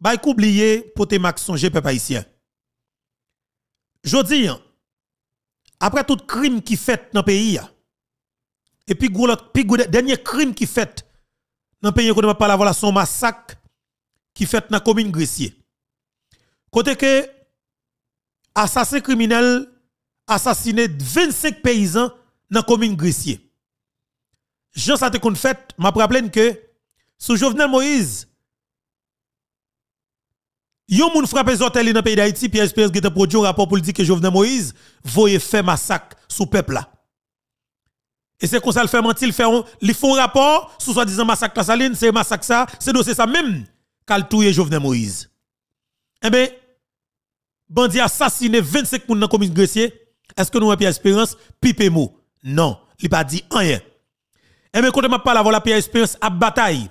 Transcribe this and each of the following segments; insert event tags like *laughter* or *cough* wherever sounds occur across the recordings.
Bay oublier pote Max pe peuple haïtien. Jodi après tout crime qui fait dans le pays et puis le dernier crime qui fait dans le pays qu'on pas la son massacre qui fait dans la commune Gressier. Côté que assassin criminel assassiné 25 paysans dans la commune Gressier. Jean ça te qu'on fait, m'a rappelé que sous Jovenel Moïse Yon moun frappe Zotel dans le pays d'Haïti, Pierre-Espérance qui a produit un rapport pour dire que Jovenel Moïse voye faire massacre sous peuple là. Et c'est comme ça le fait mentir, il fait un rapport sous soi-disant massacre la saline, c'est massacre ça, c'est dossier ça même qu'al touye Jovenel Moïse. Eh bien, bandit assassiné 25 moun dans la commune est-ce que nous avons Pierre Espérance pipe mot Non, il pas dit rien. Eh bien, quand je parle avant la Pierre Espérance à bataille,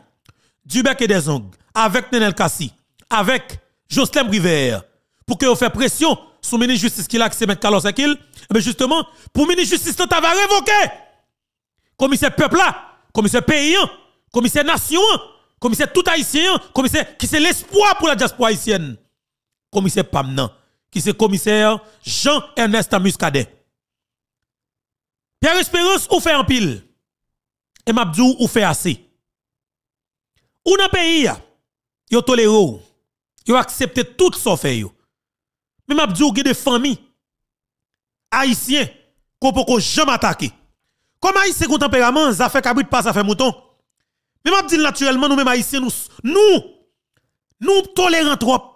du et des ongles, avec Nenel Kassi, avec Jocelyn Rivère, pour que vous fassiez pression sur le ministre justice qui l'a accepté, M. Carlos Akil, mais eh justement, pour le ministre de justice, tu va révoquer. Commissaire peuple là, commissaire paysan, commissaire nation, commissaire tout haïtien, commissaire qui c'est l'espoir pour la diaspora haïtienne. Commissaire Pamnan, qui c'est commissaire Jean-Ernest Muscadet. Pierre Espérance, ou fait en pile. Et Mabdou, ou fait assez. Ou dans le pays, yo toléré Yo accepté tout sauf fait yo. Mais m'a dit des familles haïtien qu'on peut jamais attaquer. Comme haïtien sont tempérament, ça fait cabrit pas ça fait mouton. Mais m'a dit naturellement nous même haïtiens nous nous nous trop.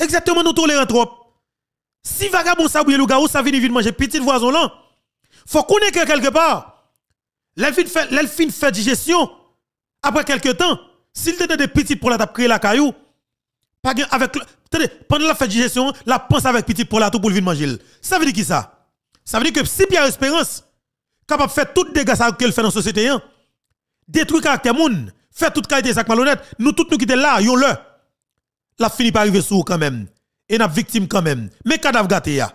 Exactement nous tolérant trop. Si vagabond ça ou gars ça vient vite manger petit voisin là. Faut qu'on quelque part. L'elfine fait digestion après quelques temps, s'il te donne des petits pour la tape créer la caillou, avec. pendant la fête de gestion, la pense avec petit pour la tout pour le manger. Ça veut dire qui ça? Ça veut dire que si Pierre Espérance, capable de faire tout dégâts qu'elle fait dans la société, hein, détruire caractère moun, faire toute qualité ça malhonnête, nous tous nous sommes là, yon le. La fini par arriver sous quand même. Et n'a victime quand même. Mais cadavre gâté ya.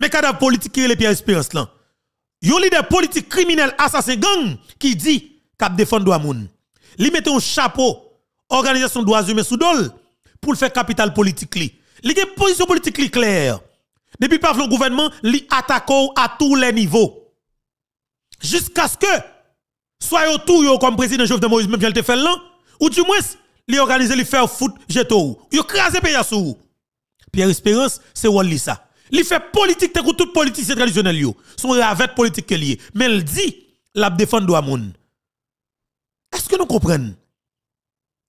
Mais cadavre politique qui est Pierre Espérance là. Yon leader politique criminel, assassin gang, qui dit, cap défendre droit moun. Li met un chapeau, organisation droits humains sous dol, pour le faire capital politique. Li. li une position politique claire. Depuis par le gouvernement, li attaque à tous les niveaux. Jusqu'à ce que soit tout yo comme président Jovenel Moïse même elle te fait là ou du moins li organise li faire foot jeto ou. Yo craser pays sou. Pierre Espérance, c'est Wally ça. Li fait politique toute tout politicien traditionnel yo. Son ravette politique lié. Mais il dit la défendre droit moun. Est-ce que nous comprenons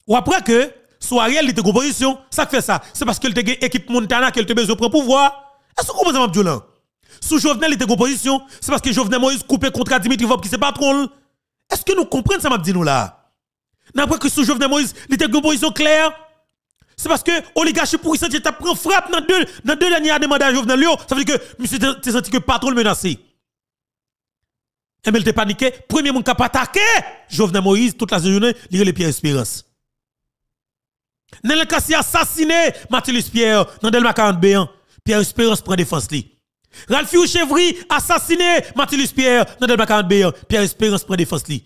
Ou après que sous Ariel, il était composition, Ça fait ça. C'est parce qu'il était équipe Montana qu'elle te besoin le pouvoir. Est-ce que vous comprenez, Mabdioulin? Sous Jovenel, il était composition, C'est parce que Jovenel Moïse coupé contre Dimitri Vop qui c'est patron. Est-ce que nous comprenons ça, dit nous là? N'après que sous Jovenel Moïse, il était composition claire. C'est parce que oligarchie pour il t'a pris frappe dans deux, dans deux dernières demandes à Jovenel Lyon. Ça veut dire que monsieur t'es senti que patron menacé. Et il était paniqué. Premier monde qui a attaqué Jovenel Moïse toute la journée, il les Pierre Espérance. Dans le assassiné Mathilus Pierre dans Delma 40 b hein. Pierre Espérance prend défense li. Ralphie Chevry assassiné Mathilus Pierre dans Delma 40 b hein. Pierre Espérance prend défense li.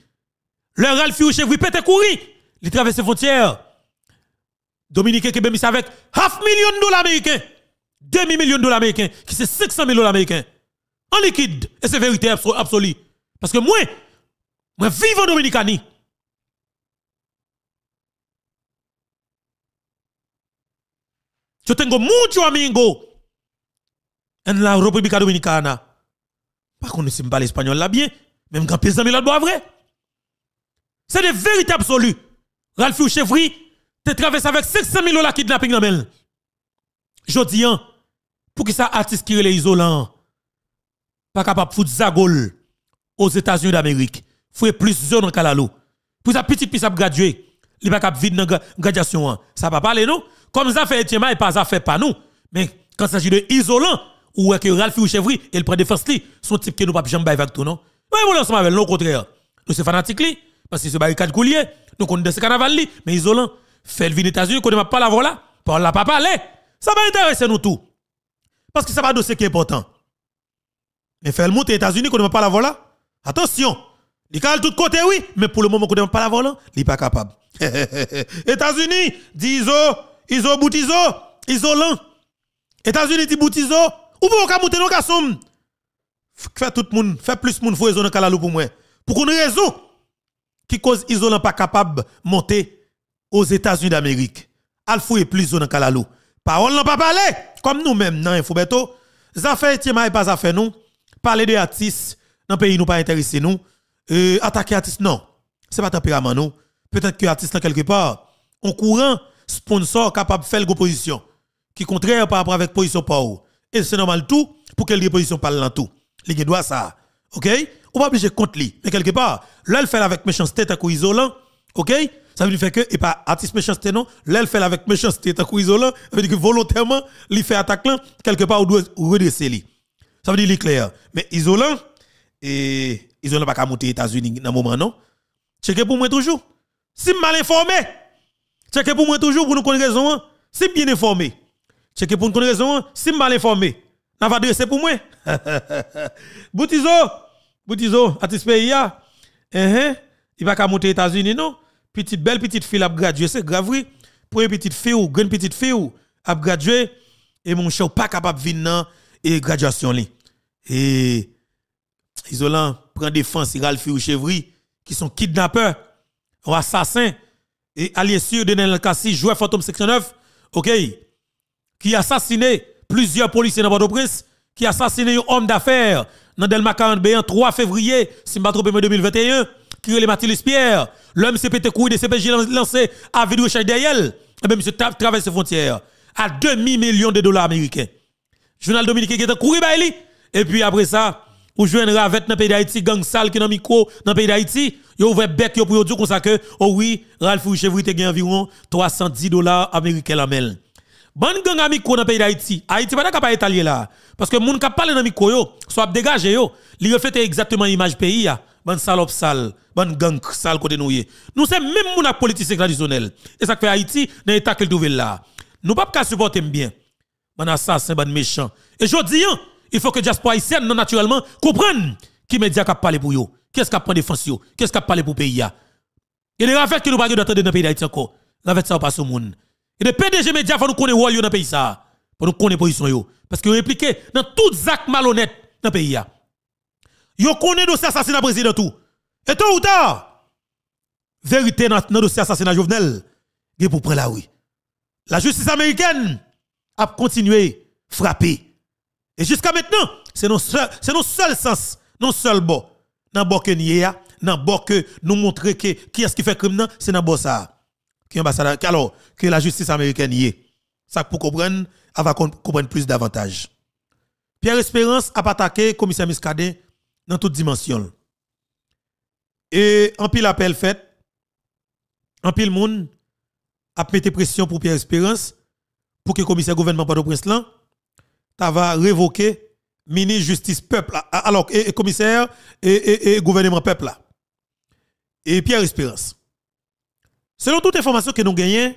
Le Ralphie Chevry pète courir, il traverse frontière. Dominique Kebemis mis avec half million de dollars américains, demi million de dollars américains, qui c'est 500 de dollars américains. En liquide, et c'est vérité absolue. Parce que moi, moi vivant en Dominicanie. yo tengo muchos amigos en la République Dominicana. Par contre, si je espagnol là bien, même quand pèse dans bois vrai. C'est de vérité absolue. Ralphie ou tu te traversé avec 500 000 dollars kidnapping dans le Jodian, pour que ça artiste qui est isolant, pas capable de foutre Zagol aux États-Unis d'Amérique. faut plus zone en Kalalo. Pour sa petite pis à gradué. Il pas capable de vide dans la graduation. Ça va pas parler, non? Comme ça fait Etienne et pas ça fait pas nous. Mais quand il s'agit de isolant, ou avec que Ralphie ou Chevry, il prend défense li, son type que nous pas jamais avec tout, non? Oui, nous ensemble avec au contraire. Nous sommes fanatiques li, parce que c'est barricade coulier, nous connaissons ce carnaval li, mais isolant, fait le vin États-Unis, qu'on ne pas la voilà, Parle la papa, allez, ça va intéresser nous tous. Parce que ça va ce qui est important. Mais fait le monde États-Unis, qu'on ne pas la voilà, attention, il cale tout côté, oui, mais pour le moment qu'on ne pas la voilà, il n'est pas capable. *laughs* États-Unis, disons, iso boutizo, isolant. États-Unis dit boutizo, ou pour qu'on monter dans garçon. Fait tout le monde, fait plus monde raison dans le pour moi. Pour qu'on raison qui cause isolant pas capable monter aux États-Unis d'Amérique. Alfou et plus dans Kalalou. Parole n'a pas parlé, comme nous-mêmes, non, Infobeto. Zafè Tiema et pas affaire nous. Parler de artistes dans le pays nous pas intéressé nous. Euh, attaquer artistes, non. C'est pas tempérament nous. Peut-être que artistes quelque part, en courant, sponsor capable de faire une position qui contraire par rapport avec position pas Et c'est normal tout pour qu'elle ait position pas dans tout. Les doit ça. OK On pas obligé contre lui, mais quelque part, là elle fait avec méchanceté tant isolant, OK Ça veut dire que et pas artiste méchanceté non, là elle fait avec méchanceté tant isolant, ça veut dire que volontairement, il fait attaque là quelque part on doit redresser lui. Ça veut dire l'éclair, clair. Mais isolant et isolant pas qu'à monter États-Unis dans moment non. Checker pour moi toujours. Si mal informé, c'est que pour moi toujours, pour nous connaître raison, c'est bien informé. C'est que pour nous connaître raison, c'est mal informé. On va adresser pour moi. *laughs* Boutizo, Boutizo, à pays, eh, eh. il va qu'à monter aux États-Unis, non? Petite belle petite fille a gradué, c'est grave, oui. Pour une petite fille ou grande petite fille a gradué, et mon chien pas capable de venir et graduation li. Et isolant prend défense, il a le ou chevri, qui sont kidnappeurs ou assassins et allié sûr de Nel Kassi, joueur fantôme section 9, OK, qui assassiné plusieurs policiers dans bordeaux au prince qui assassiné un homme d'affaires dans Delma 40B 3 février, si 2021, qui est Mathilde Pierre, l'homme s'est pété couille de CPJ lancé à vide recherche et eh bien monsieur traverse frontières à demi-million de dollars américains. Journal Dominique qui est couru et puis après ça, ou jouez une ravette dans le pays d'Haïti, gang sale qui dans micro dans le pays d'Haïti, yo ouvrez bec yo pour dire comme ça que oh oui, Ralph te environ 310 dollars américains la mel. Ban gang à dans le pays d'Haïti. Haïti pas capable italien là parce que moun qui parlent dans micro yo, soit dégage yo, li reflète exactement l'image pays ya. Bon salope sal bon gang sale côté nous Nous c'est même moun a politique traditionnelle. Et ça fait Haïti dans l'état qu'il trouve là. Nous pas ka supporter bien. Bon assassin, bon méchant. Et je dis il faut que diaspora haïtienne, non naturellement, comprenne qui média qui parlé pour eux. Qu'est-ce qui prend défense eux? Qu'est-ce qui parlé pour pays Et les rafettes qui nous parlent d'entendre dans le pays d'Haïti encore. Rafettes ça passe au monde. Et les PDG médias faut nous connaître où dans le pays ça. Pour nous connaître position yo parce que impliqué dans tout actes malhonnête dans le pays Yo connaissez dossier assassinat président tout. Et tôt ou tard vérité dans le dossier assassinat Jovenel est pour prendre la rue. La justice américaine a continué frapper et jusqu'à maintenant, c'est nos seul, c'est nos seul sens, non seul bon. que dans que nous montrer que qui est-ce qui fait crime c'est dans ça. alors que la justice américaine y est. Ça pour comprendre, elle va comprendre plus davantage. Pierre Espérance a attaqué commissaire Miscadet dans toutes dimensions. Et en pile appel fait, en pile monde a pété pression pour Pierre Espérance pour que le commissaire gouvernement pas prince là tu vas révoquer ministre justice peuple alors et, commissaire et, gouvernement peuple là. Et Pierre Espérance. Selon toute information que nous gagnons,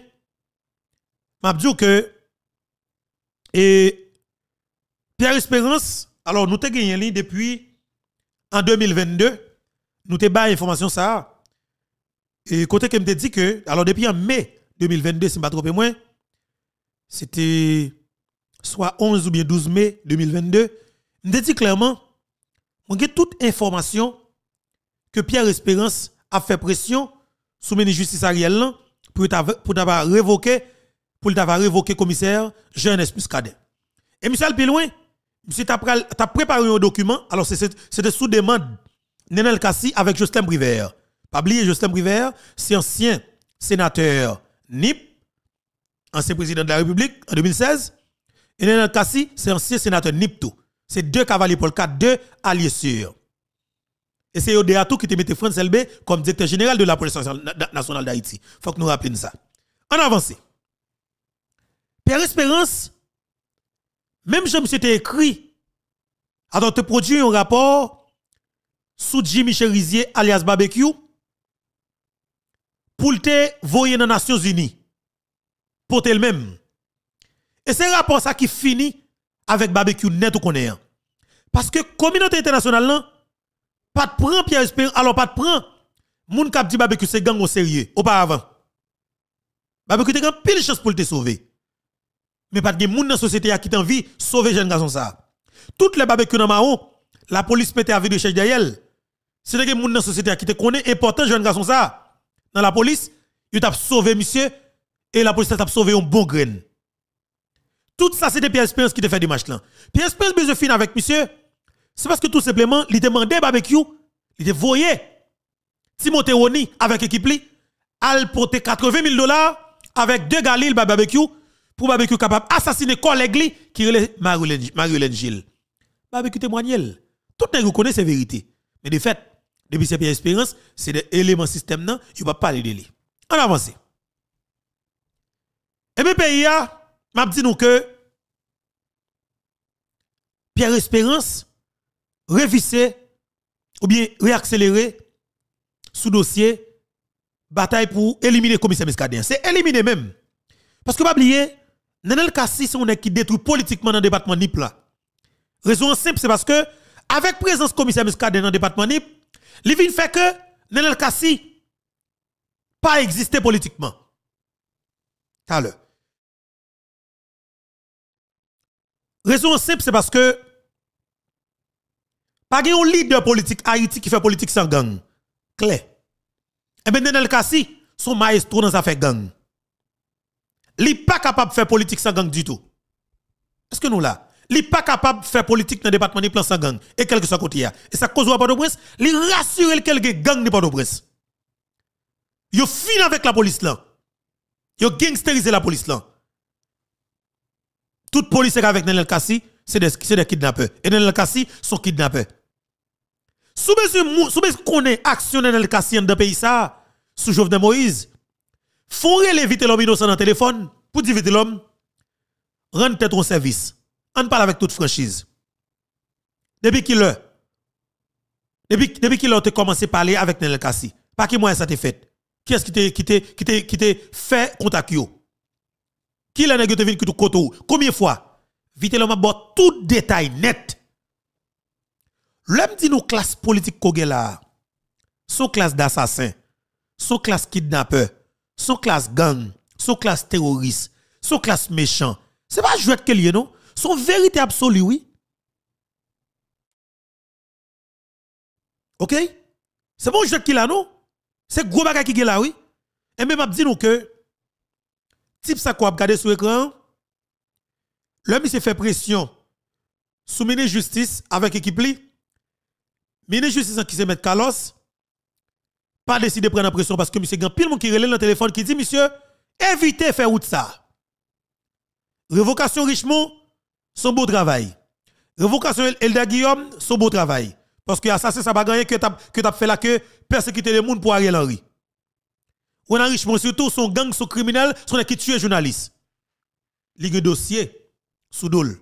m'a dit que et Pierre Espérance, alors nous avons gagné depuis en 2022, nous avons bas information ça. Et côté que me dit que alors depuis en mai 2022 si pas trop me moins, c'était soit 11 ou bien 12 mai 2022, je dit clairement, a toute information que Pierre Espérance a fait pression sous la justice Ariel pour avoir révoqué pour d'avoir révoqué commissaire Jean Muscadet. Et Michel Pilouin, tu monsieur préparé un document, alors c'était sous demande Nenel Kassi avec Justin Briver. Pas oublier Justin Briver, c'est ancien sénateur NIP, ancien président de la République en 2016, et dans Kassi, c'est ancien sénateur Nipto. C'est deux cavaliers pour le cas, deux alliés sûrs. Et c'est tout qui te mette France LB comme directeur général de la police nationale d'Haïti. Faut que nous rappelions ça. En avance. Père Espérance, même je me suis écrit, alors te produit un rapport sous Jimmy Cherizier alias Barbecue pour te voyer dans les Nations Unies. Pour te le même. Et c'est rapport ça qui finit avec barbecue net ou connaît. Parce que communauté internationale pas de prendre Pierre Espérance, alors pas de prendre, moun ont dit barbecue c'est gang au sérieux auparavant. Barbecue te grand pile chance pour te sauver. Mais pas de monde dans la société qui t'envie sauver jeune garçon ça. Toutes les barbecues dans maon, la police à vie de chez derrière. C'est des monde dans la société qui te connaît important jeune garçon ça. Dans la police, il t'a sauvé monsieur et la police t'a sauvé un bon grain. Tout ça, c'était Pierre Espérance qui te fait des matchs là. Pierre Espérance, fin avec monsieur. C'est parce que tout simplement, il demandait barbecue, il te voyait Simon Roni avec l'équipe, il al porter 80 000 dollars avec deux galil barbecue pour barbecue capable assassiner collègue qui est Marie-Hélène Gilles. Barbecue témoigne. Tout le monde connaît ces vérités. Mais de fait, depuis pierre expérience, c'est des éléments système, il ne va pas parler de lui. On avance. Et bien, pays, m'a dit que Pierre Espérance réviser ou bien réaccélérer sous dossier bataille pour éliminer le commissaire Mescadien. C'est éliminer même. Parce que pas oublier, Nenel Kassi, c'est un qui détruit politiquement dans le département NIP Raison simple, c'est parce que, avec présence commissaire Miskadé dans le département NIP, Livin fait que Nenel Kassi pas existé politiquement. Alors, Raison simple, c'est parce que pas un leader politique Haïti qui fait politique sans gang. Clair. Et eh bien, Nenel Kassi, son maestro dans sa fait gang. n'est pas capable de faire politique sans gang du tout. Est-ce que nous là? n'est pas capable de faire politique dans le département de plan sans gang. Et quel que soit côté. Et ça cause pas de presse. li rassure quelques gang de pas de presse. Il fin avec la police là. Yo gangsterisé la police là. Toute police avec Nenel c'est des, c'est des kidnappeurs. Et Nenel Kassi sont kidnappeurs. Sous mesure qu'on est action Nenel Kassi dans pays, ça, sous Jovenel Moïse, font les vite l'homme innocent dans le téléphone pour dire l'homme, rendre tête au service. On parle avec toute franchise. Depuis qu'il a depuis, depuis qu'il a commencé à parler avec Nenel Kassi, pas qui moi ça t'est fait. Qui est-ce qui t'a fait contact yo? Qui l'a nègre vite qui tout koto? Combien de fois? Vite l'homme a tout détail net. L'homme dit nos classe politique qu'on là. Son classe d'assassin. son classe kidnappeur, son classe gang, son classe terroriste, son classe méchant. C'est pas jouet que lié non? Son vérité absolue oui. OK? C'est bon jouet qui là non? C'est gros baga qui est là oui. Et même m'a dit que type ça qu'on a regardé sur l'écran, le monsieur fait pression sous ministre justice avec équipe li. Ministre justice qui se mettre calos. pas décidé de prendre pression parce que monsieur Gan pile qui relève le téléphone qui dit monsieur, évitez faire tout ça. Révocation Richemont, son beau travail. Révocation Elda Guillaume, son beau travail. Parce que assassin ça va gagner que as fait là que persécuter les monde pour Ariel Henry. Ou en Richemont surtout, son gang, son criminel, son qui tue journaliste. Ligue dossier sous doule.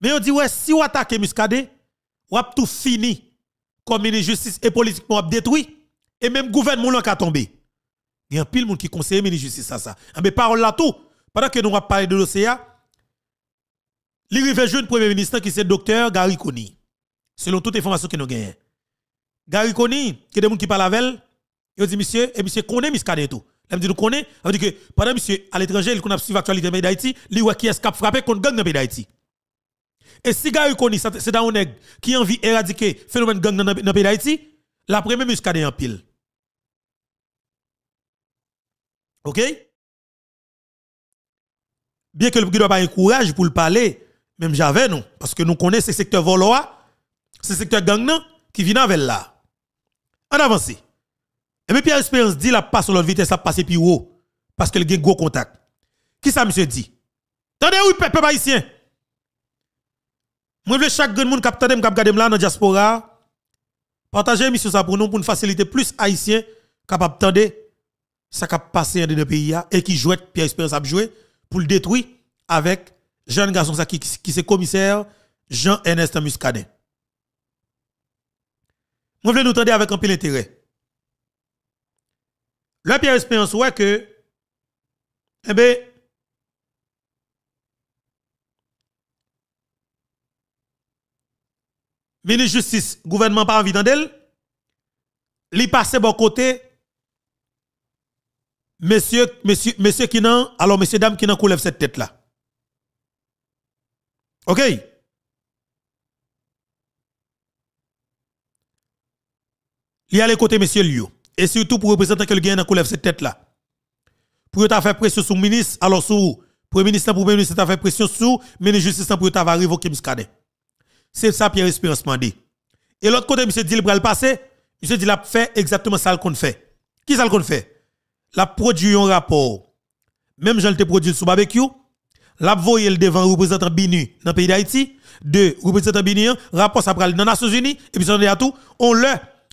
Mais on dit, ouais, si on attaque Muscadet, on tout fini comme une justice et politiquement détruit. Et même gouvernement qui a tombé. Il y a un pile monde qui conseille ministre justice à ça. Ah, mais parole là tout. Pendant que nous avons parlé de dossier, ah, il jeune premier ministre qui c'est docteur Gary Koni. Selon toutes les informations que nous avons. Gary Koni, qui est des gens qui parle avec elle, il on dit, monsieur, et eh, monsieur connaît Miskade et tout. Il dit, nous connaît. Il dit que pendant monsieur à l'étranger, il connaît suivi l'actualité de d'Haïti, il voit qui est cap frappé contre gang dans pays d'Haïti. Et si gars connaît, c'est un nègre qui a envie éradiquer phénomène gang dans pays d'Haïti, la première Miskade en pile. OK? Bien que le ne doit pas un courage pour le parler, même j'avais non, parce que nous connaissons ce secteur voloa, ce secteur gang qui vient avec là. En avance. Et eh bien Pierre Espérance dit la passe sur l'autre vitesse, ça passe plus haut. Parce qu'elle a un gros contact. Qui ça, monsieur, dit Tendez, oui, peuple haïtien. Moi, je veux chaque grand monde qui a gardé là dans la diaspora, partager mission ça pour nous, pour nous faciliter plus haïtien capable de ça qui a passé dans le pays et qui joue Pierre Espérance a joué pour le détruire avec jean garçon qui, qui, qui commissaire Jean-Ernest Muscadet. Moi, je veux nous tendre avec un peu d'intérêt. Le Pierre Espérance, ouais que, eh bien, ministre justice, gouvernement pas envie d'elle, li passe bon côté, monsieur, monsieur, monsieur qui n'en, alors monsieur dame qui n'en coulève cette tête là. Ok? Il y a les côtés monsieur Lio. Et surtout pour représenter que le gain dans cette tête-là. Pour que tu faire pression sur le ministre, alors sur Premier ministre, pour ministre, tu faire pression sur le ministre de justice pour y va révoquer M. C'est ça Pierre Espérance m'a dit. Et l'autre côté, monsieur dit, pour va le passer. Monsieur dit, l'a a fait exactement ça qu'on fait. Qui ça qu'on fait? La produit un rapport. Même j'en te produit sous barbecue. La voyer le devant représentant BINU dans le pays d'Haïti. Deux, représentant BINU, rapport ça dans les Nations Unies. Et puis, ça, on dit à tout. On le,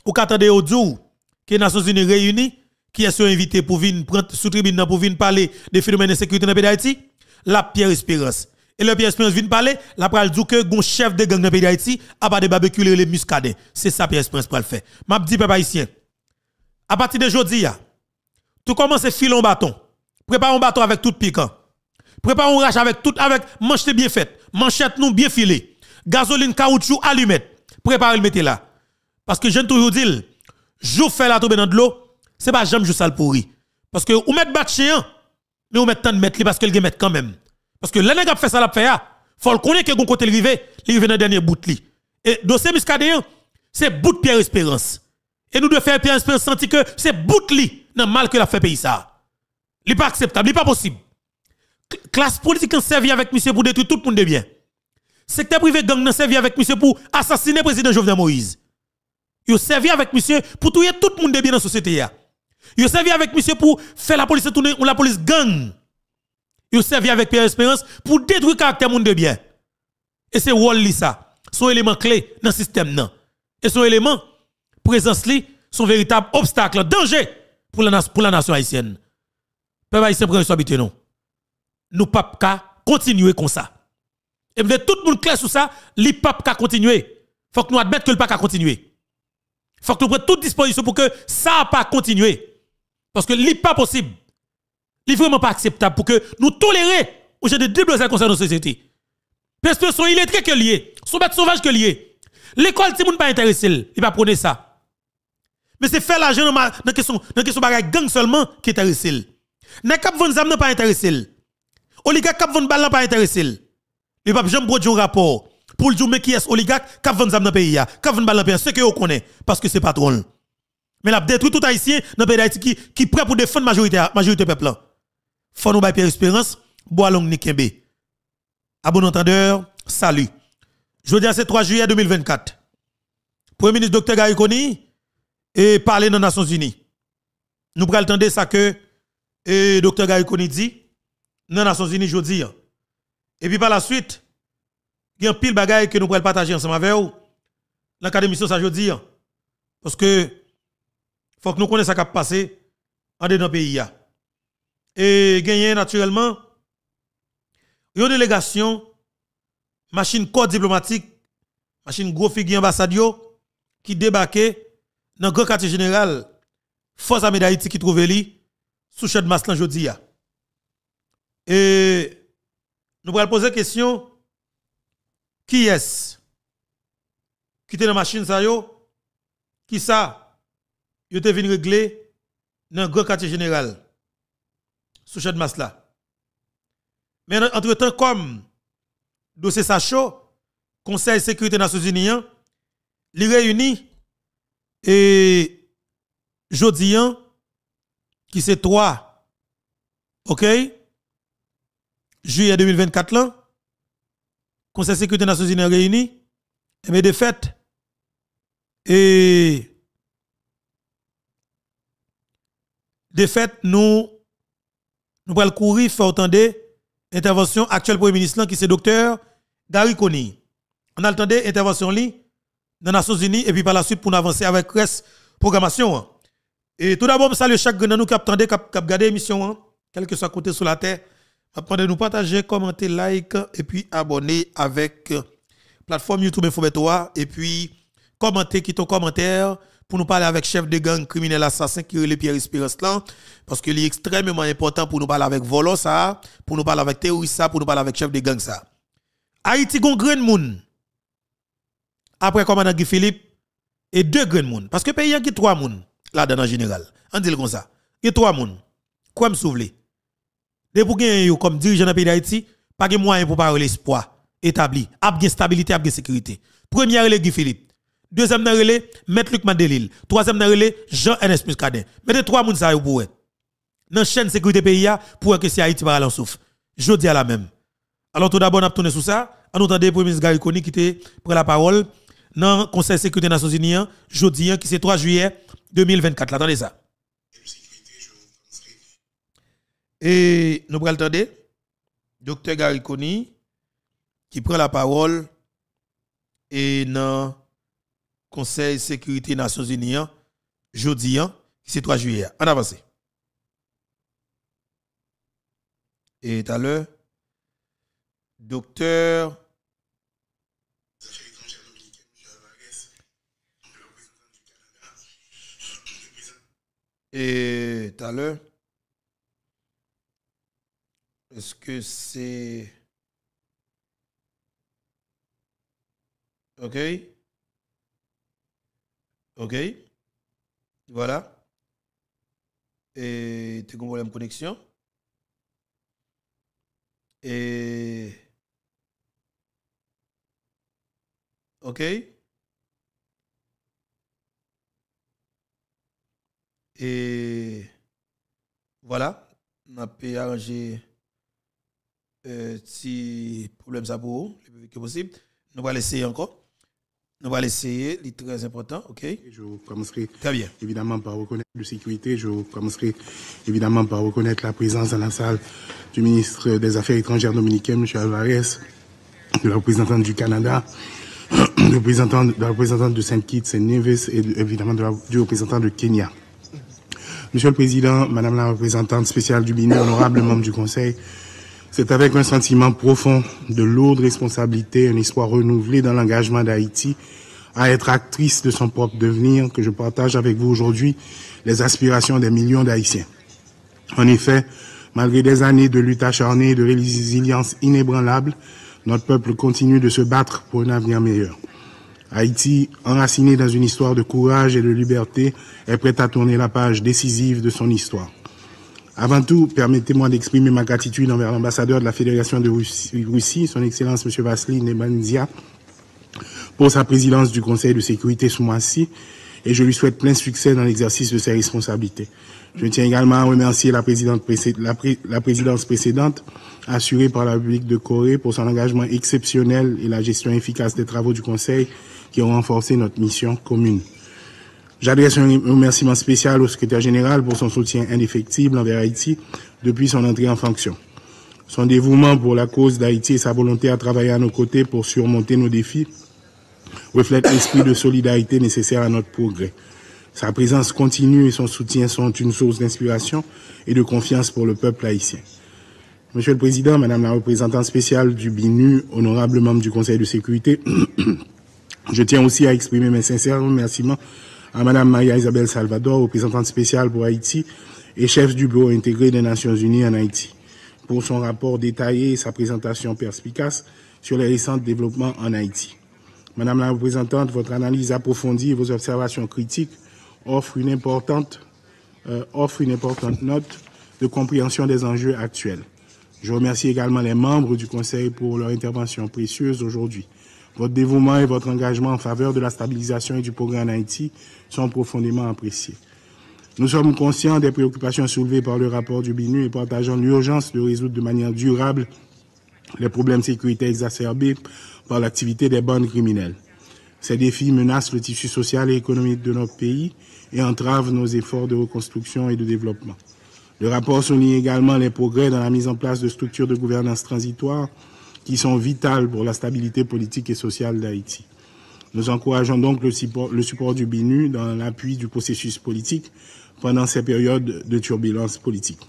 ou qu'attendez au jour que les Nations Unies réunies, qui sont invités pour venir prendre sous tribune pour venir parler des phénomènes de sécurité dans le pays d'Haïti, la Pierre Espérance. Et la Pierre Espérance vient parler, la pral dit que le chef de gang dans le pays d'Haïti, a pas de barbecue et les muscadets. C'est ça Pierre Espérance pour le faire. M'a dit peuple haïtien. À partir de aujourd'hui, tout commence à filer un bâton. Prépare un bâton avec tout piquant. Prépare un rage avec tout avec manchette bien faite, manchette nous bien filée. Gasoline caoutchouc allumette. Préparez le mettre là. Parce que je ne toujours dis Jou fait la tombe dans de l'eau, c'est pas jamais juste ça le pourri. Parce que ou mettre bat chien, mais ou mettre tant de mettre parce que le mettre quand même. Parce que l'année qui fait ça la faire, faut le connaître que gon côté rivé, il dans dernier bout li. Et dossier muscadéen, c'est bout de Pierre Espérance. Et nous devons faire Pierre Espérance sentir que c'est bout li dans mal que l'a fait pays ça. n'est pas acceptable, n'est pas possible. Classe politique en servi avec monsieur pour détruire tout le monde de bien. Secteur privé gang en servi avec monsieur pour assassiner président Jovenel Moïse. Ils servi avec monsieur pour tuer tout le monde de bien dans la société. Ils servi avec monsieur pour faire la police tourner ou la police gang. Ils servi avec Pierre Espérance pour détruire le caractère monde de bien. Et c'est Wallis ça. Son élément clé dans le système. Et son élément, présence li, son véritable obstacle, danger pour la, pour la nation haïtienne. Peuple haïtien, prenez nous non. Nous pas continuer comme ça. Et pour tout le monde clair sur ça, les pas continuer. Faut que nous admettions que le pas continuer faut que nous prenions toute disposition pour que ça pas continuer. Parce que ce n'est pas possible. Ce n'est vraiment pas acceptable pour que nous tolérions au jeu de concernant nos sociétés. Parce que sont illettrés que liés, sont bêtes sauvages que liés. L'école, si vous pas intéressé, il va prendre ça. Mais c'est faire l'argent dans la question dans question gang seulement qui intéressé. N'a cap von zam pas intéressé. Oligarque cap von balle pas intéressé. Il va jamais produire un rapport pour le jour mais qui est oligarque, qui vend dans le pays, qui vend dans le pays, ce que vous connaissez, parce que c'est patron. Mais la détruit tout haïtien dans le pays d'Haïti qui, est prêt pour défendre la majorité, majorité peuple. Faut nous Pierre Espérance, Boalong Nikembe. A bon entendeur, salut. Jeudi à 3 juillet 2024. Premier ministre Dr. Koni... et parler dans les Nations Unies. Nous prenons le temps ça que Dr. Kony dit dans Nations Unies dire... Et puis par la suite, il y a pile bagaille que nous pourrons partager ensemble avec vous. L'académie, ça je hein. Parce que, faut que nous connaissions ce qui a passé dans le pays. Hein. Et gagner naturellement, une délégation, machine corps diplomatique, machine gros figure ambassadio, qui débarquait dans le grand quartier général, force armée d'Haïti qui trouvait lui, sous chef de Maslan dire. Hein. Et nous pourrions poser la question, qui est qui était dans la machine ça yo? Qui ça? Yo te venu régler dans le grand quartier général. Sous de masse là. Mais entre-temps, comme dossier sa chaud, Conseil sécurité des Nations Unies, les réunit et jeudi hein, qui c'est 3 OK juillet 2024 là Conseil de sécurité des Nations Unies réuni, mais de fait, et de fait, nous, nous allons courir, faire entendre intervention actuelle Premier ministre, qui le docteur Gary Conny. On attendait l'intervention intervention dans les Nations Unies, et puis par la suite, pour avancer avec la programmation. Hein. Et tout d'abord, je salue chaque grand nous qui a attendu, qui a regardé l'émission, hein, quel que soit côté sur la terre. Apprenez de nous partager, commenter, like et puis abonner avec la euh, plateforme YouTube Infobetoa et puis commenter, quitte ton commentaire pour nous parler avec chef de gang criminel assassin qui est le Pierre Espérance parce que est extrêmement important pour nous parler avec volo ça, pour nous parler avec terroriste ça, pour nous parler avec chef de gang ça. Haïti gon grand monde. Après commandant Guy Philippe et deux grands moun parce que pays a trois moun là dans en général. On dit comme ça. Il y a trois moun. Quoi me souveler Dès pour gagner comme dirigeant dans pays d'Haïti, pas de moyen pour parler l'espoir établi, a stabilité, a bien sécurité. premier relais Guy Philippe. Deuxième relais, M. Luc Mandelil. Troisième relais, Jean Cadet. Muscadet. Mettez trois moun sa pour Dans la chaîne sécurité pays pour que si Haïti va en souffle. jodi à la même. Alors tout d'abord, on a tourné sur ça. On entend le premier ministre Gary Kony qui prend la parole dans le Conseil de sécurité des Nations Unies, jeudi, qui c'est 3 juillet 2024. Attendez ça. Et nous prenons le docteur Kony, qui prend la parole et dans le Conseil de sécurité des Nations Unies, hein, jeudi, hein, c'est 3 juillet. En avance. Et tout à l'heure, docteur. Et tout à l'heure, est-ce que c'est... OK OK Voilà. Et tu as un problème connexion. Et... OK Et... Voilà. On a pu arranger... Euh, si problème ça pour le plus vite que possible. Nous allons essayer encore. Nous allons essayer, c'est très important, ok? Je commencerai très bien. évidemment par reconnaître la sécurité, je commencerai évidemment par reconnaître la présence dans la salle du ministre des Affaires étrangères dominicain, M. Alvarez, de la représentante du Canada, de la représentante de, la représentante de Saint Kitts et Nevis et évidemment de la, du représentant de Kenya. Monsieur le Président, Madame la représentante spéciale du Bénin, honorable membre du Conseil, c'est avec un sentiment profond de lourde responsabilité, un espoir renouvelé dans l'engagement d'Haïti à être actrice de son propre devenir que je partage avec vous aujourd'hui les aspirations des millions d'Haïtiens. En effet, malgré des années de lutte acharnée et de résilience inébranlable, notre peuple continue de se battre pour un avenir meilleur. Haïti, enraciné dans une histoire de courage et de liberté, est prête à tourner la page décisive de son histoire. Avant tout, permettez-moi d'exprimer ma gratitude envers l'ambassadeur de la Fédération de Russie, son Excellence Monsieur Vasily Nebanzia, pour sa présidence du Conseil de sécurité ce mois-ci, et je lui souhaite plein succès dans l'exercice de ses responsabilités. Je tiens également à remercier la présidence précédente, assurée par la République de Corée, pour son engagement exceptionnel et la gestion efficace des travaux du Conseil qui ont renforcé notre mission commune. J'adresse un remerciement spécial au secrétaire général pour son soutien indéfectible envers Haïti depuis son entrée en fonction. Son dévouement pour la cause d'Haïti et sa volonté à travailler à nos côtés pour surmonter nos défis reflètent l'esprit de solidarité nécessaire à notre progrès. Sa présence continue et son soutien sont une source d'inspiration et de confiance pour le peuple haïtien. Monsieur le Président, Madame la représentante spéciale du BINU, honorable membre du Conseil de sécurité, *clears throat* je tiens aussi à exprimer mes sincères remerciements à Madame Maria-Isabelle Salvador, représentante spéciale pour Haïti et chef du Bureau intégré des Nations Unies en Haïti, pour son rapport détaillé et sa présentation perspicace sur les récents développements en Haïti. Madame la représentante, votre analyse approfondie et vos observations critiques offrent une importante, euh, offrent une importante note de compréhension des enjeux actuels. Je remercie également les membres du Conseil pour leur intervention précieuse aujourd'hui. Votre dévouement et votre engagement en faveur de la stabilisation et du progrès en Haïti sont profondément appréciés. Nous sommes conscients des préoccupations soulevées par le rapport du BINU et partageons l'urgence de résoudre de manière durable les problèmes de sécurité exacerbés par l'activité des bandes criminelles. Ces défis menacent le tissu social et économique de notre pays et entravent nos efforts de reconstruction et de développement. Le rapport souligne également les progrès dans la mise en place de structures de gouvernance transitoires qui sont vitales pour la stabilité politique et sociale d'Haïti. Nous encourageons donc le support, le support du BINU dans l'appui du processus politique pendant ces périodes de turbulence politique.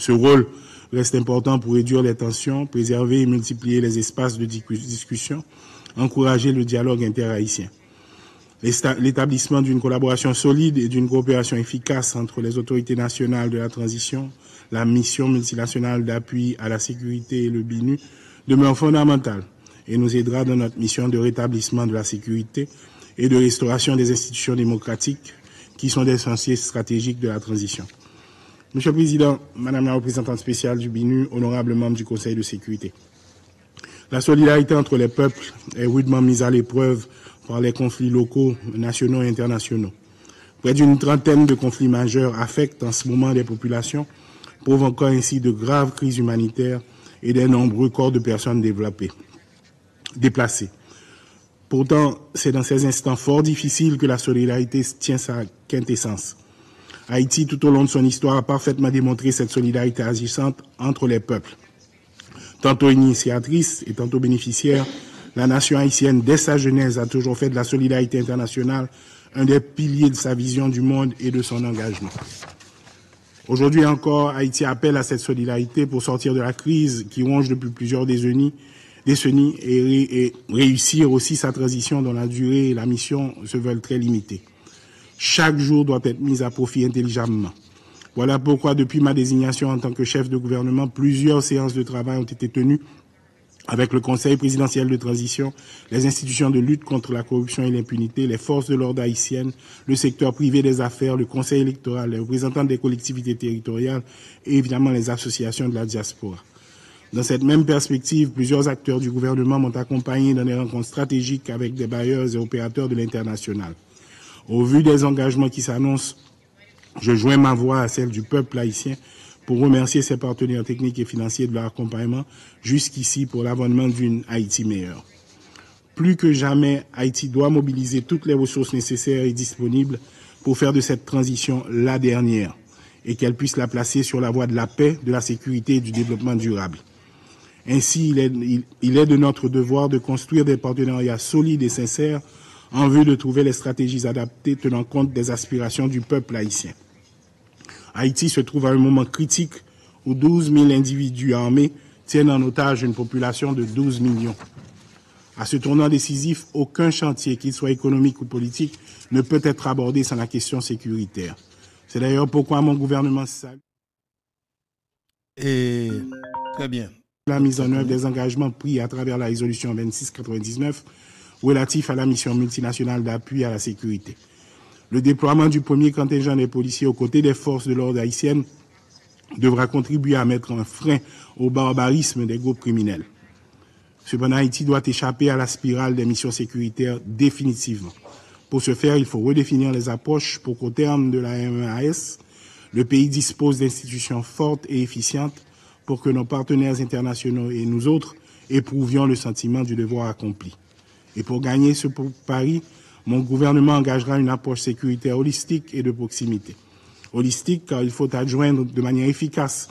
Ce rôle reste important pour réduire les tensions, préserver et multiplier les espaces de discussion, encourager le dialogue interhaïtien. L'établissement d'une collaboration solide et d'une coopération efficace entre les autorités nationales de la transition, la mission multinationale d'appui à la sécurité et le BINU demeure fondamentale et nous aidera dans notre mission de rétablissement de la sécurité et de restauration des institutions démocratiques qui sont des stratégique stratégiques de la transition. Monsieur le Président, Madame la représentante spéciale du BINU, honorable membre du Conseil de sécurité, la solidarité entre les peuples est rudement mise à l'épreuve par les conflits locaux, nationaux et internationaux. Près d'une trentaine de conflits majeurs affectent en ce moment les populations, provoquant ainsi de graves crises humanitaires et des nombreux corps de personnes développées, déplacées. Pourtant, c'est dans ces instants fort difficiles que la solidarité tient sa quintessence. Haïti, tout au long de son histoire, a parfaitement démontré cette solidarité agissante entre les peuples. Tantôt initiatrice et tantôt bénéficiaire, la nation haïtienne, dès sa genèse, a toujours fait de la solidarité internationale un des piliers de sa vision du monde et de son engagement. Aujourd'hui encore, Haïti appelle à cette solidarité pour sortir de la crise qui ronge depuis plusieurs décennies, et, et réussir aussi sa transition dans la durée et la mission se veulent très limitées. Chaque jour doit être mis à profit intelligemment. Voilà pourquoi, depuis ma désignation en tant que chef de gouvernement, plusieurs séances de travail ont été tenues avec le Conseil présidentiel de transition, les institutions de lutte contre la corruption et l'impunité, les forces de l'ordre haïtienne, le secteur privé des affaires, le Conseil électoral, les représentants des collectivités territoriales et évidemment les associations de la diaspora. Dans cette même perspective, plusieurs acteurs du gouvernement m'ont accompagné dans des rencontres stratégiques avec des bailleurs et opérateurs de l'international. Au vu des engagements qui s'annoncent, je joins ma voix à celle du peuple haïtien pour remercier ses partenaires techniques et financiers de leur accompagnement jusqu'ici pour l'avènement d'une Haïti meilleure. Plus que jamais, Haïti doit mobiliser toutes les ressources nécessaires et disponibles pour faire de cette transition la dernière et qu'elle puisse la placer sur la voie de la paix, de la sécurité et du développement durable. Ainsi, il est, il est de notre devoir de construire des partenariats solides et sincères en vue de trouver les stratégies adaptées tenant compte des aspirations du peuple haïtien. Haïti se trouve à un moment critique où 12 000 individus armés tiennent en otage une population de 12 millions. À ce tournant décisif, aucun chantier, qu'il soit économique ou politique, ne peut être abordé sans la question sécuritaire. C'est d'ailleurs pourquoi mon gouvernement salue Et... Très la mise en œuvre des engagements pris à travers la résolution 2699 relatif à la mission multinationale d'appui à la sécurité. Le déploiement du premier contingent des policiers aux côtés des forces de l'ordre haïtienne devra contribuer à mettre un frein au barbarisme des groupes criminels. Cependant, Haïti doit échapper à la spirale des missions sécuritaires définitivement. Pour ce faire, il faut redéfinir les approches pour qu'au terme de la MEAS, le pays dispose d'institutions fortes et efficientes pour que nos partenaires internationaux et nous autres éprouvions le sentiment du devoir accompli. Et pour gagner ce pari, mon gouvernement engagera une approche sécuritaire holistique et de proximité. Holistique car il faut adjoindre de manière efficace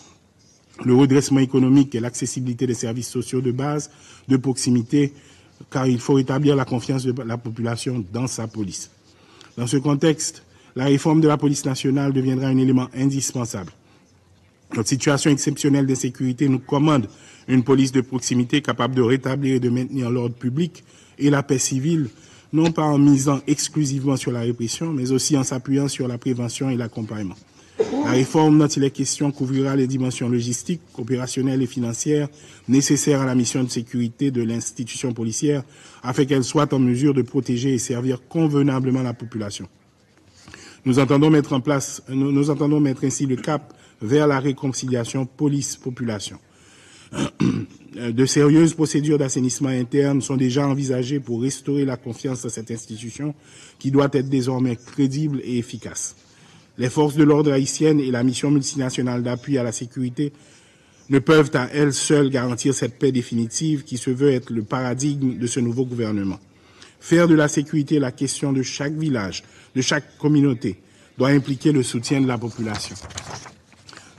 le redressement économique et l'accessibilité des services sociaux de base, de proximité, car il faut rétablir la confiance de la population dans sa police. Dans ce contexte, la réforme de la police nationale deviendra un élément indispensable. Notre situation exceptionnelle de sécurité nous commande une police de proximité capable de rétablir et de maintenir l'ordre public et la paix civile non pas en misant exclusivement sur la répression, mais aussi en s'appuyant sur la prévention et l'accompagnement. La réforme dont il est question couvrira les dimensions logistiques, opérationnelles et financières nécessaires à la mission de sécurité de l'institution policière afin qu'elle soit en mesure de protéger et servir convenablement la population. Nous entendons mettre nous entendons mettre ainsi le cap vers la réconciliation police-population de sérieuses procédures d'assainissement interne sont déjà envisagées pour restaurer la confiance dans cette institution qui doit être désormais crédible et efficace. Les forces de l'ordre haïtienne et la mission multinationale d'appui à la sécurité ne peuvent à elles seules garantir cette paix définitive qui se veut être le paradigme de ce nouveau gouvernement. Faire de la sécurité la question de chaque village, de chaque communauté, doit impliquer le soutien de la population.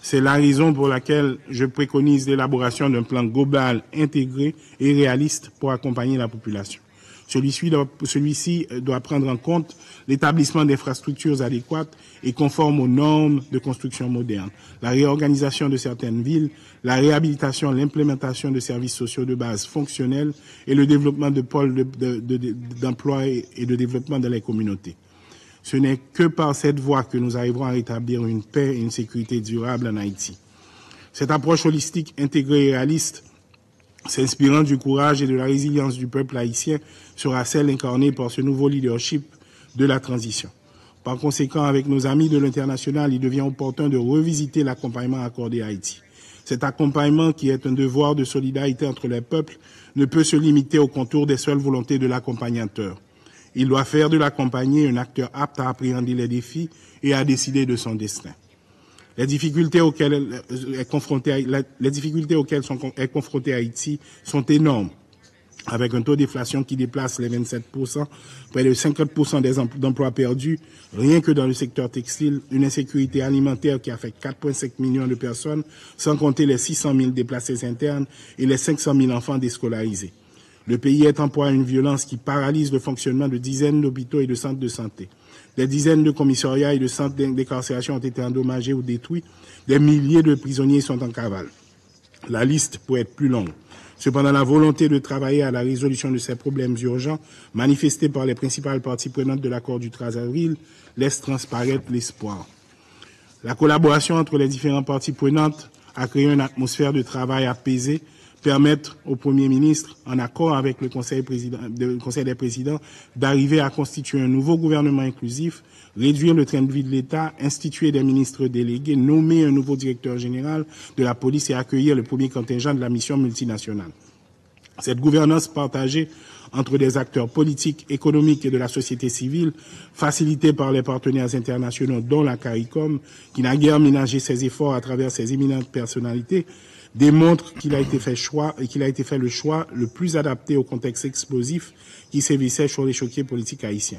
C'est la raison pour laquelle je préconise l'élaboration d'un plan global intégré et réaliste pour accompagner la population. Celui-ci euh, doit, prendre en compte l'établissement d'infrastructures adéquates et conformes aux normes de construction moderne, la réorganisation de certaines villes, la réhabilitation, l'implémentation de services sociaux de base fonctionnels et le développement de pôles d'emploi et de développement dans les communautés. Ce n'est que par cette voie que nous arriverons à rétablir une paix et une sécurité durable en Haïti. Cette approche holistique, intégrée et réaliste, s'inspirant du courage et de la résilience du peuple haïtien, sera celle incarnée par ce nouveau leadership de la transition. Par conséquent, avec nos amis de l'international, il devient opportun de revisiter l'accompagnement accordé à Haïti. Cet accompagnement, qui est un devoir de solidarité entre les peuples, ne peut se limiter au contour des seules volontés de l'accompagnateur. Il doit faire de l'accompagner un acteur apte à appréhender les défis et à décider de son destin. Les difficultés auxquelles euh, est confrontée les difficultés auxquelles Haïti sont énormes, avec un taux d'inflation qui déplace les 27%, près de 50% des emplois perdus, rien que dans le secteur textile, une insécurité alimentaire qui affecte 4,5 millions de personnes, sans compter les 600 000 déplacés internes et les 500 000 enfants déscolarisés. Le pays est en proie à une violence qui paralyse le fonctionnement de dizaines d'hôpitaux et de centres de santé. Des dizaines de commissariats et de centres d'incarcération ont été endommagés ou détruits. Des milliers de prisonniers sont en cavale. La liste pourrait être plus longue. Cependant, la volonté de travailler à la résolution de ces problèmes urgents, manifestée par les principales parties prenantes de l'accord du 13 avril, laisse transparaître l'espoir. La collaboration entre les différentes parties prenantes a créé une atmosphère de travail apaisée permettre au Premier ministre, en accord avec le Conseil, des présidents, d'arriver à constituer un nouveau gouvernement inclusif, réduire le train de vie de l'État, instituer des ministres délégués, nommer un nouveau directeur général de la police et accueillir le premier contingent de la mission multinationale. Cette gouvernance partagée entre des acteurs politiques, économiques et de la société civile, facilitée par les partenaires internationaux, dont la CARICOM, qui n'a guère ménagé ses efforts à travers ses éminentes personnalités, démontre qu'il a été fait choix et qu'il a été fait le choix le plus adapté au contexte explosif qui sévissait sur les choquiers politiques haïtiens.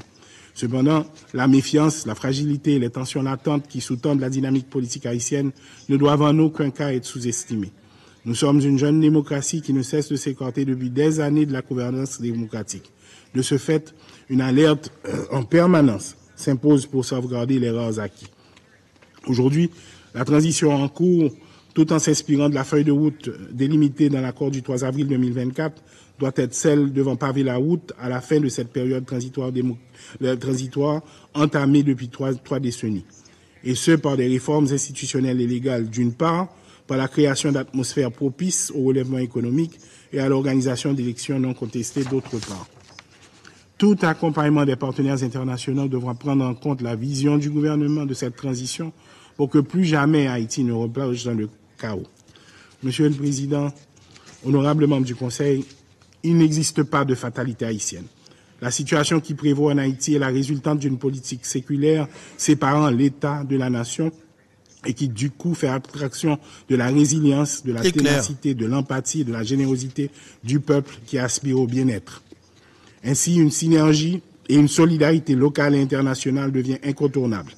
Cependant, la méfiance, la fragilité et les tensions latentes qui sous-tendent la dynamique politique haïtienne ne doivent en aucun cas être sous-estimées. Nous sommes une jeune démocratie qui ne cesse de s'écarter depuis des années de la gouvernance démocratique. De ce fait, une alerte euh, en permanence s'impose pour sauvegarder les rares acquis. Aujourd'hui, la transition en cours tout en s'inspirant de la feuille de route délimitée dans l'accord du 3 avril 2024, doit être celle devant paver la route à la fin de cette période transitoire, euh, transitoire entamée depuis trois, décennies. Et ce, par des réformes institutionnelles et légales, d'une part, par la création d'atmosphères propices au relèvement économique et à l'organisation d'élections non contestées, d'autre part. Tout accompagnement des partenaires internationaux devra prendre en compte la vision du gouvernement de cette transition pour que plus jamais Haïti ne replonge dans le chaos. Monsieur le Président, honorables membres du Conseil, il n'existe pas de fatalité haïtienne. La situation qui prévaut en Haïti est la résultante d'une politique séculaire séparant l'État de la nation et qui du coup fait abstraction de la résilience, de la ténacité, de l'empathie, et de la générosité du peuple qui aspire au bien-être. Ainsi, une synergie et une solidarité locale et internationale devient incontournable.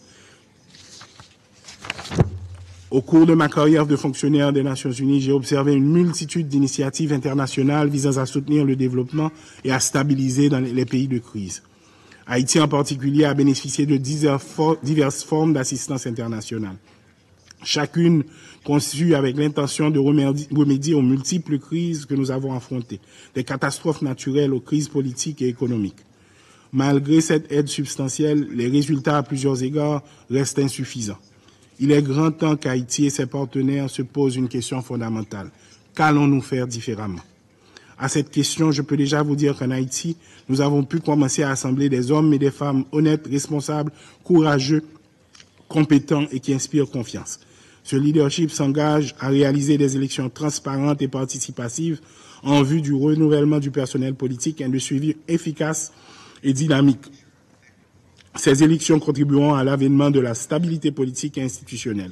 Au cours de ma carrière de fonctionnaire des Nations Unies, j'ai observé une multitude d'initiatives internationales visant à soutenir le développement et à stabiliser dans les pays de crise. Haïti en particulier a bénéficié de diverses formes d'assistance internationale, chacune conçue avec l'intention de remédier aux multiples crises que nous avons affrontées, des catastrophes naturelles aux crises politiques et économiques. Malgré cette aide substantielle, les résultats à plusieurs égards restent insuffisants. Il est grand temps qu'Haïti et ses partenaires se posent une question fondamentale. Qu'allons-nous faire différemment À cette question, je peux déjà vous dire qu'en Haïti, nous avons pu commencer à assembler des hommes et des femmes honnêtes, responsables, courageux, compétents et qui inspirent confiance. Ce leadership s'engage à réaliser des élections transparentes et participatives en vue du renouvellement du personnel politique et de suivi efficace et dynamique. Ces élections contribueront à l'avènement de la stabilité politique et institutionnelle.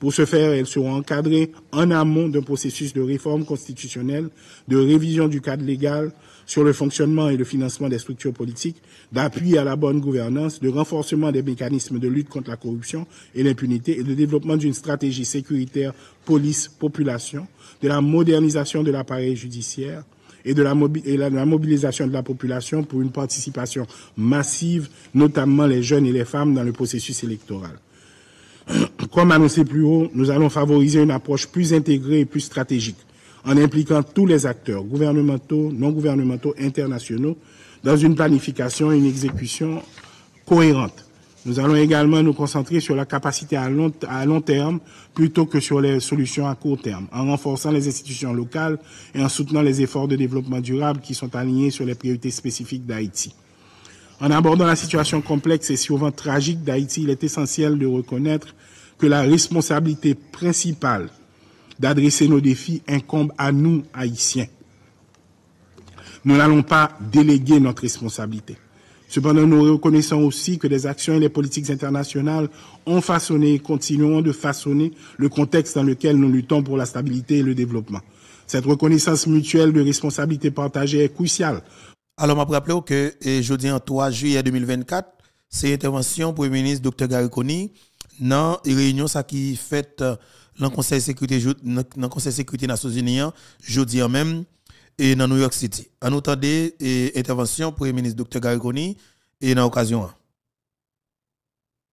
Pour ce faire, elles seront encadrées en amont d'un processus de réforme constitutionnelle, de révision du cadre légal sur le fonctionnement et le financement des structures politiques, d'appui à la bonne gouvernance, de renforcement des mécanismes de lutte contre la corruption et l'impunité et de développement d'une stratégie sécuritaire police-population, de la modernisation de l'appareil judiciaire, et de la, mobilisation de la population pour une participation massive, notamment les jeunes et les femmes, dans le processus électoral. *clears throat* Comme annoncé plus haut, nous allons favoriser une approche plus intégrée et plus stratégique en impliquant tous les acteurs, gouvernementaux, non gouvernementaux, internationaux, dans une planification et une exécution cohérente. Nous allons également nous concentrer sur la capacité à long, terme plutôt que sur les solutions à court terme, en renforçant les institutions locales et en soutenant les efforts de développement durable qui sont alignés sur les priorités spécifiques d'Haïti. En abordant la situation complexe et souvent tragique d'Haïti, il est essentiel de reconnaître que la responsabilité principale d'adresser nos défis incombe à nous, Haïtiens. Nous n'allons pas déléguer notre responsabilité. Cependant, nous reconnaissons aussi que les actions et les politiques internationales ont façonné et continueront de façonner le contexte dans lequel nous luttons pour la stabilité et le développement. Cette reconnaissance mutuelle de responsabilité partagée est cruciale. Alors, je rappelle que jeudi en 3 juillet 2024, c'est l'intervention du Premier ministre Dr. Gariconi dans une réunion ça qui faite euh, dans le Conseil de sécurité, Conseil de sécurité des Nations Unies, jeudi en même et dans New York City. En des et intervention Premier ministre Dr. Gariconi et dans l'occasion.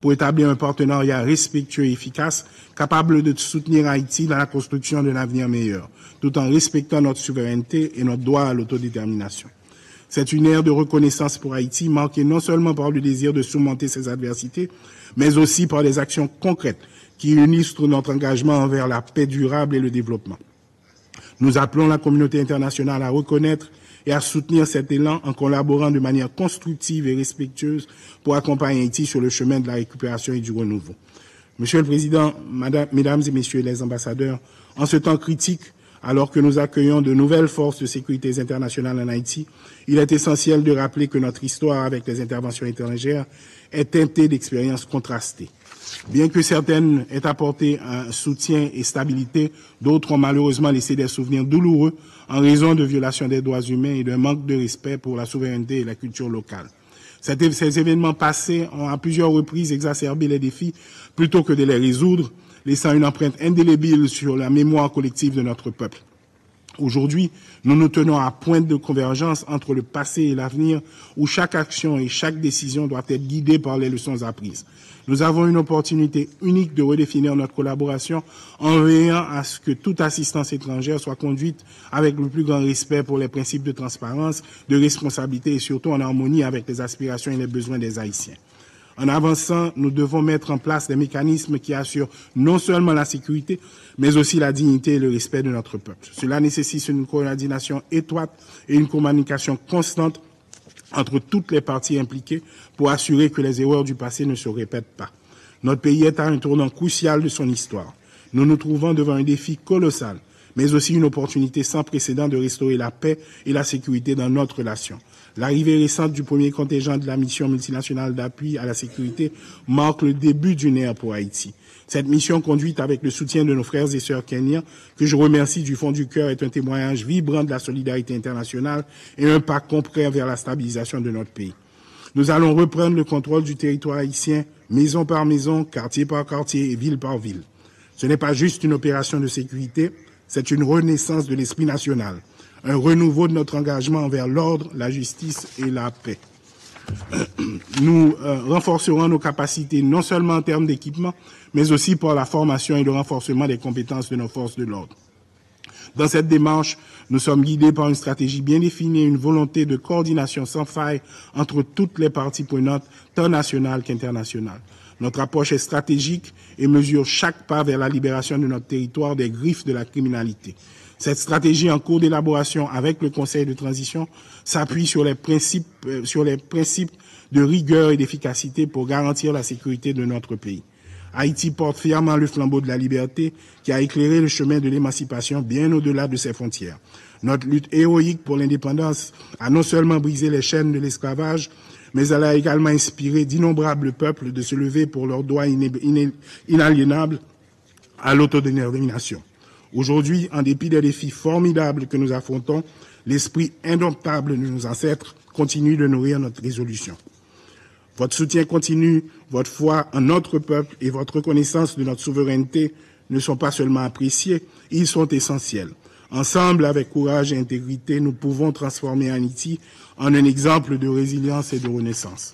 Pour établir un partenariat respectueux et efficace, capable de soutenir Haïti dans la construction d'un avenir meilleur, tout en respectant notre souveraineté et notre droit à l'autodétermination. C'est une ère de reconnaissance pour Haïti, marquée non seulement par le désir de surmonter ses adversités, mais aussi par des actions concrètes qui unissent notre engagement envers la paix durable et le développement. Nous appelons la communauté internationale à reconnaître et à soutenir cet élan en collaborant de manière constructive et respectueuse pour accompagner Haïti sur le chemin de la récupération et du renouveau. Monsieur le Président, Mesdames et Messieurs les ambassadeurs, en ce temps critique, alors que nous accueillons de nouvelles forces de sécurité internationales en Haïti, il est essentiel de rappeler que notre histoire avec les interventions étrangères est teintée d'expériences contrastées. Bien que certaines aient apporté un soutien et stabilité, d'autres ont malheureusement laissé des souvenirs douloureux en raison de violations des droits humains et d'un manque de respect pour la souveraineté et la culture locale. Ces événements passés ont à plusieurs reprises exacerbé les défis plutôt que de les résoudre, laissant une empreinte indélébile sur la mémoire collective de notre peuple. Aujourd'hui, nous nous tenons à point de convergence entre le passé et l'avenir, où chaque action et chaque décision doit être guidée par les leçons apprises. Nous avons une opportunité unique de redéfinir notre collaboration en veillant à ce que toute assistance étrangère soit conduite avec le plus grand respect pour les principes de transparence, de responsabilité et surtout en harmonie avec les aspirations et les besoins des Haïtiens. En avançant, nous devons mettre en place des mécanismes qui assurent non seulement la sécurité, mais aussi la dignité et le respect de notre peuple. Cela nécessite une coordination étroite et une communication constante entre toutes les parties impliquées pour assurer que les erreurs du passé ne se répètent pas. Notre pays est à un tournant crucial de son histoire. Nous nous trouvons devant un défi colossal, mais aussi une opportunité sans précédent de restaurer la paix et la sécurité dans notre relation. L'arrivée récente du premier contingent de la mission multinationale d'appui à la sécurité marque le début d'une ère pour Haïti. Cette mission conduite avec le soutien de nos frères et sœurs kenyans, que je remercie du fond du cœur, est un témoignage vibrant de la solidarité internationale et un pas concret vers la stabilisation de notre pays. Nous allons reprendre le contrôle du territoire haïtien, maison par maison, quartier par quartier et ville par ville. Ce n'est pas juste une opération de sécurité, c'est une renaissance de l'esprit national, un renouveau de notre engagement envers l'ordre, la justice et la paix nous euh, renforcerons nos capacités non seulement en termes d'équipement, mais aussi pour la formation et le renforcement des compétences de nos forces de l'ordre. Dans cette démarche, nous sommes guidés par une stratégie bien définie et une volonté de coordination sans faille entre toutes les parties prenantes, tant nationales qu'internationales. Notre approche est stratégique et mesure chaque pas vers la libération de notre territoire des griffes de la criminalité. Cette stratégie en cours d'élaboration avec le Conseil de transition s'appuie sur les principes, euh, sur les principes de rigueur et d'efficacité pour garantir la sécurité de notre pays. Haïti porte fièrement le flambeau de la liberté qui a éclairé le chemin de l'émancipation bien au-delà de ses frontières. Notre lutte héroïque pour l'indépendance a non seulement brisé les chaînes de l'esclavage, mais elle a également inspiré d'innombrables peuples de se lever pour leurs droits inaliénables à l'autodétermination. Aujourd'hui, en dépit des défis formidables que nous affrontons, l'esprit indomptable de nos ancêtres continue de nourrir notre résolution. Votre soutien continu, votre foi en notre peuple et votre reconnaissance de notre souveraineté ne sont pas seulement appréciés, ils sont essentiels. Ensemble, avec courage et intégrité, nous pouvons transformer Haïti en un exemple de résilience et de renaissance.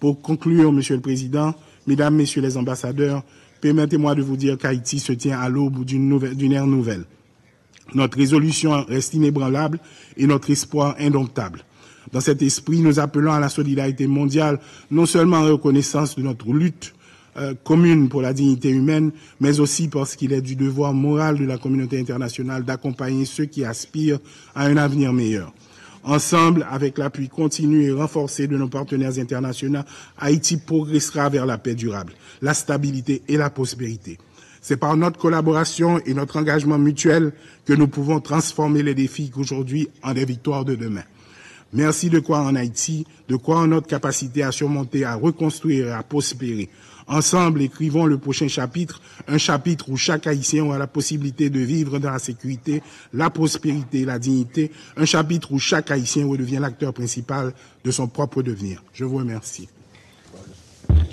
Pour conclure, Monsieur le Président, Mesdames, Messieurs les ambassadeurs, permettez-moi de vous dire qu'Haïti se tient à l'aube d'une ère nouvelle. Notre résolution reste inébranlable et notre espoir indomptable. Dans cet esprit, nous appelons à la solidarité mondiale, non seulement en reconnaissance de notre lutte euh, commune pour la dignité humaine, mais aussi parce qu'il est du devoir moral de la communauté internationale d'accompagner ceux qui aspirent à un avenir meilleur. Ensemble, avec l'appui continu et renforcé de nos partenaires internationaux, Haïti progressera vers la paix durable, la stabilité et la prospérité. C'est par notre collaboration et notre engagement mutuel que nous pouvons transformer les défis d'aujourd'hui en des victoires de demain. Merci de quoi en Haïti, de quoi en notre capacité à surmonter, à reconstruire et à prospérer. Ensemble, écrivons le prochain chapitre, un chapitre où chaque Haïtien aura la possibilité de vivre dans la sécurité, la prospérité, la dignité, un chapitre où chaque Haïtien redevient l'acteur principal de son propre devenir. Je vous remercie.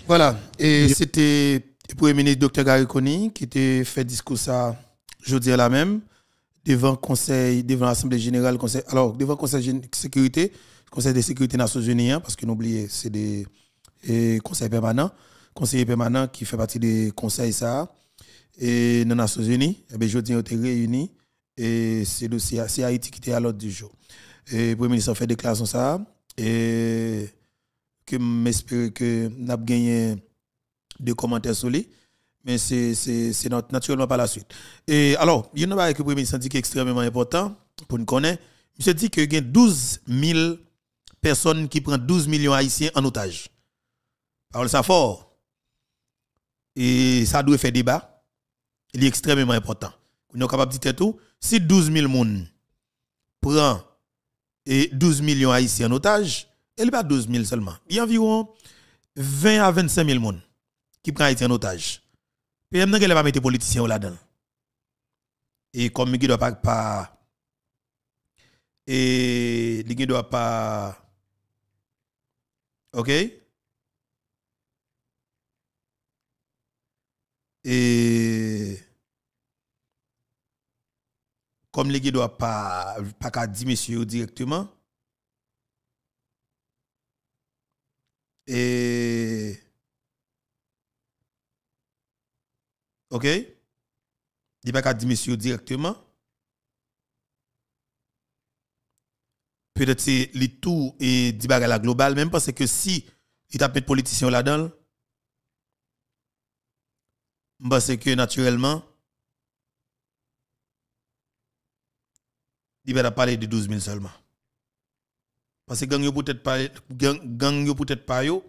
Voilà, et c'était le Premier ministre Dr. Gary qui était fait discours ça jeudi la même devant conseil devant l'assemblée générale conseil alors devant conseil de sécurité conseil de sécurité des Nations Unies hein, parce que n'oubliez c'est des conseils permanents conseiller permanent qui fait partie des conseils ça et dans les Nations Unies. Et eh bien, je dis, on était réunis et c'est Haïti qui était à l'ordre du jour. Et le Premier ministre a fait déclaration ça et que m'espère que n'a gagné des commentaires sur lui. Mais c'est naturellement pas la suite. Et alors, il y a un que le Premier ministre dit qui est extrêmement important pour nous connaître. Il s'est dit il y a 12 000 personnes qui prennent 12 millions haïtiens en otage. Alors, ça fort et ça doit faire débat, il est extrêmement important. Nous sommes capables de dire tout. Si 12 000 personnes prennent 12 millions haïtiens en otage, il n'y a pas 12 000 seulement. Il y a environ 20 à 25 000 personnes qui prennent haïtiens en otage. Et ne n'a pas mettre politiciens là-dedans. Et comme il ne doit pas, pas et il ne doit pas OK et comme les ne doit pas pas dire directement et OK il pas qu'à dire monsieur directement peut-être c'est les tout et dit la globale même parce que si il un politicien là-dedans parce que naturellement, il va parler de 12 000 seulement. Parce que gang peut-être pas, gang, peut-être pas yo.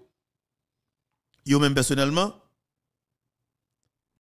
Yo même personnellement,